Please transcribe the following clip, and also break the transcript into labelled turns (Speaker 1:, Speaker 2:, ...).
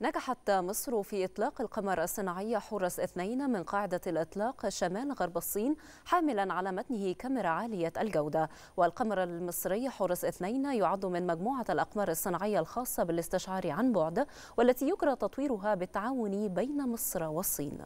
Speaker 1: نجحت مصر في إطلاق القمر الصناعي حرس اثنين من قاعدة الإطلاق شمال غرب الصين حاملا على متنه كاميرا عالية الجودة والقمر المصري حرس اثنين يعد من مجموعة الأقمار الصناعية الخاصة بالاستشعار عن بعد والتي يجرى تطويرها بالتعاون بين مصر والصين